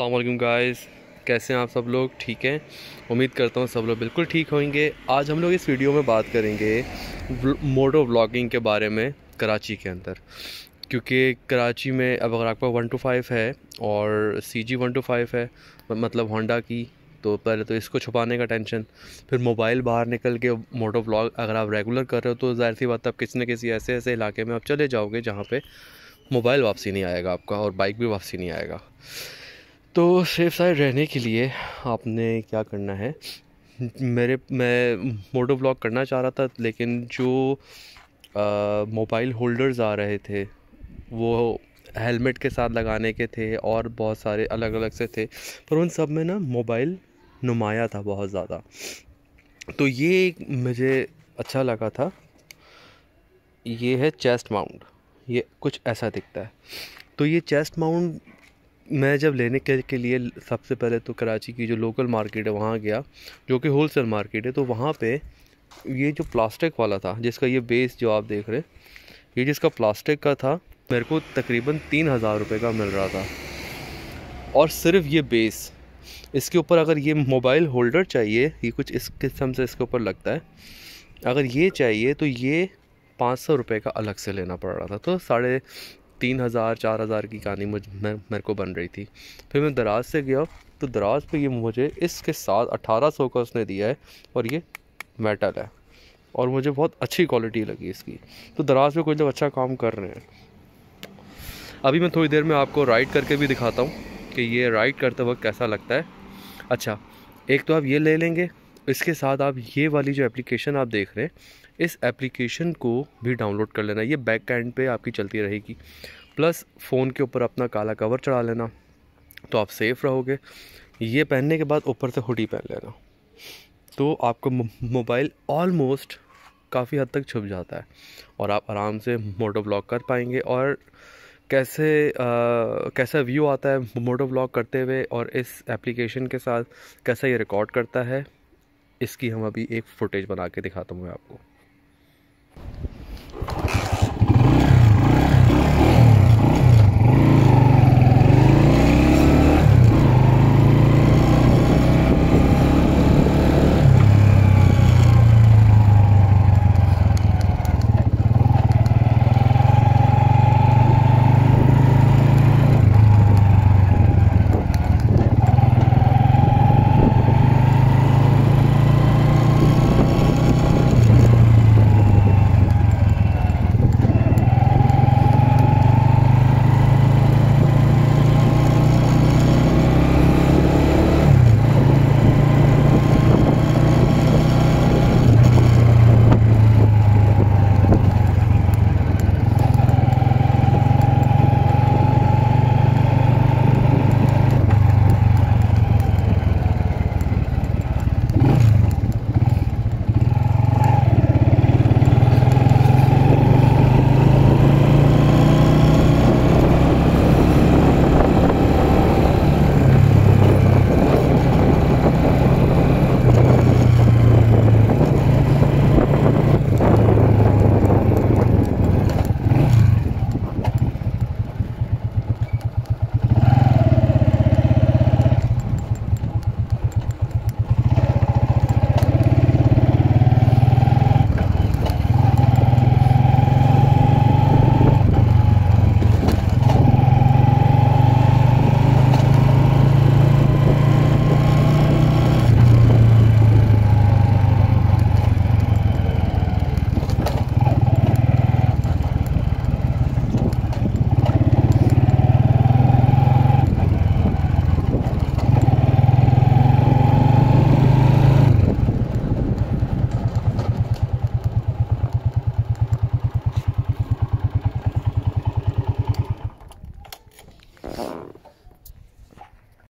अल्लाम गाइस कैसे हैं आप सब लोग ठीक हैं उम्मीद करता हूँ सब लोग बिल्कुल ठीक होंगे आज हम लोग इस वीडियो में बात करेंगे मोटो व्लॉगिंग के बारे में कराची के अंदर क्योंकि कराची में अब अगर आपका वन टू फाइव है और C G one two five है मतलब होंडा की तो पहले तो इसको छुपाने का टेंशन फिर मोबाइल बाहर निकल के मोटो ब्लॉग अगर आप रेगुलर कर रहे हो तो जाहिर सी बात आप किसी न किसी ऐसे ऐसे इलाके में आप चले जाओगे जहाँ पर मोबाइल वापसी नहीं आएगा आपका और बाइक भी वापसी नहीं आएगा तो सेफ साइड रहने के लिए आपने क्या करना है मेरे मैं मोटो ब्लॉग करना चाह रहा था लेकिन जो मोबाइल होल्डर्स आ रहे थे वो हेलमेट के साथ लगाने के थे और बहुत सारे अलग अलग से थे पर उन सब में ना मोबाइल नुमाया था बहुत ज़्यादा तो ये मुझे अच्छा लगा था ये है चेस्ट माउंट ये कुछ ऐसा दिखता है तो ये चेस्ट माउंट मैं जब लेने के, के लिए सबसे पहले तो कराची की जो लोकल मार्केट है वहाँ गया जो कि होल सेल मार्केट है तो वहाँ पे ये जो प्लास्टिक वाला था जिसका ये बेस जो आप देख रहे ये जिसका प्लास्टिक का था मेरे को तकरीबन तीन हज़ार रुपये का मिल रहा था और सिर्फ ये बेस इसके ऊपर अगर ये मोबाइल होल्डर चाहिए ये कुछ इस किस्म से इसके ऊपर लगता है अगर ये चाहिए तो ये पाँच सौ रुपये का अलग से लेना पड़ रहा था तो साढ़े तीन हज़ार चार हज़ार की कहानी मुझ मैं मेरे को बन रही थी फिर मैं दराज से गया तो दराज पे ये मुझे इसके साथ अठारह सौ का उसने दिया है और ये मेटल है और मुझे बहुत अच्छी क्वालिटी लगी इसकी तो दराज पर कुछ लोग अच्छा काम कर रहे हैं अभी मैं थोड़ी देर में आपको राइड करके भी दिखाता हूँ कि ये राइड करते वक्त कैसा लगता है अच्छा एक तो आप ये ले लेंगे इसके साथ आप ये वाली जो एप्लीकेशन आप देख रहे हैं इस एप्लीकेशन को भी डाउनलोड कर लेना ये बैक एंड पे आपकी चलती रहेगी प्लस फ़ोन के ऊपर अपना काला कवर चढ़ा लेना तो आप सेफ़ रहोगे ये पहनने के बाद ऊपर से हुडी पहन लेना तो आपका मोबाइल ऑलमोस्ट काफ़ी हद तक छुप जाता है और आप आराम से मोटो ब्लॉक कर पाएंगे और कैसे आ, कैसा व्यू आता है मोटो ब्लॉक करते हुए और इस एप्लीकेशन के साथ कैसा ये रिकॉर्ड करता है इसकी हम अभी एक फ़ुटेज बना के दिखाता हूँ मैं आपको